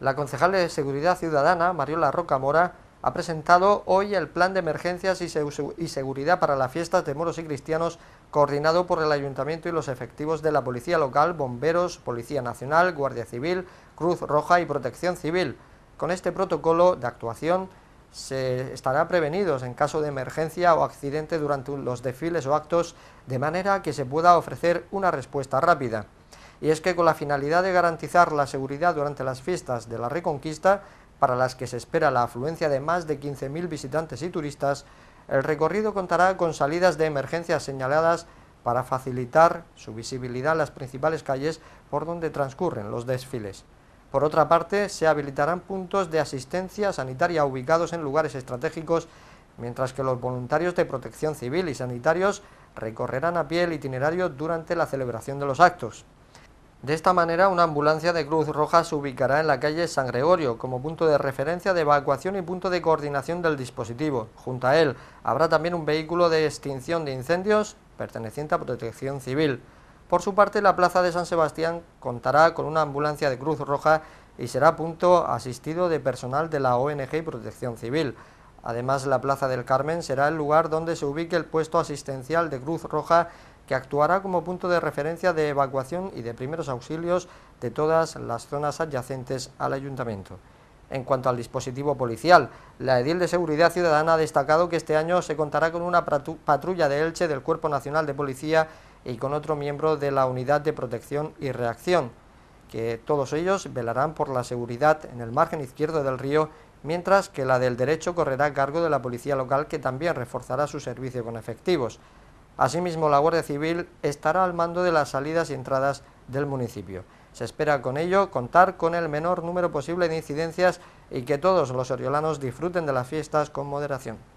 La concejal de Seguridad Ciudadana, Mariola Roca Mora, ha presentado hoy el Plan de Emergencias y, Seguridad para la Fiesta de moros y cristianos coordinado por el Ayuntamiento y los efectivos de la Policía Local, Bomberos, Policía Nacional, Guardia Civil, Cruz Roja y Protección Civil. Con este protocolo de actuación se estará prevenidos en caso de emergencia o accidente durante los desfiles o actos, de manera que se pueda ofrecer una respuesta rápida y es que con la finalidad de garantizar la seguridad durante las fiestas de la Reconquista, para las que se espera la afluencia de más de 15.000 visitantes y turistas, el recorrido contará con salidas de emergencias señaladas para facilitar su visibilidad en las principales calles por donde transcurren los desfiles. Por otra parte, se habilitarán puntos de asistencia sanitaria ubicados en lugares estratégicos, mientras que los voluntarios de protección civil y sanitarios recorrerán a pie el itinerario durante la celebración de los actos. De esta manera, una ambulancia de Cruz Roja se ubicará en la calle San Gregorio como punto de referencia de evacuación y punto de coordinación del dispositivo. Junto a él habrá también un vehículo de extinción de incendios perteneciente a Protección Civil. Por su parte, la plaza de San Sebastián contará con una ambulancia de Cruz Roja y será punto asistido de personal de la ONG y Protección Civil. Además, la Plaza del Carmen será el lugar donde se ubique el puesto asistencial de Cruz Roja que actuará como punto de referencia de evacuación y de primeros auxilios de todas las zonas adyacentes al ayuntamiento. En cuanto al dispositivo policial, la Edil de Seguridad Ciudadana ha destacado que este año se contará con una patrulla de Elche del Cuerpo Nacional de Policía y con otro miembro de la Unidad de Protección y Reacción, que todos ellos velarán por la seguridad en el margen izquierdo del río mientras que la del derecho correrá a cargo de la policía local que también reforzará su servicio con efectivos. Asimismo, la Guardia Civil estará al mando de las salidas y entradas del municipio. Se espera con ello contar con el menor número posible de incidencias y que todos los oriolanos disfruten de las fiestas con moderación.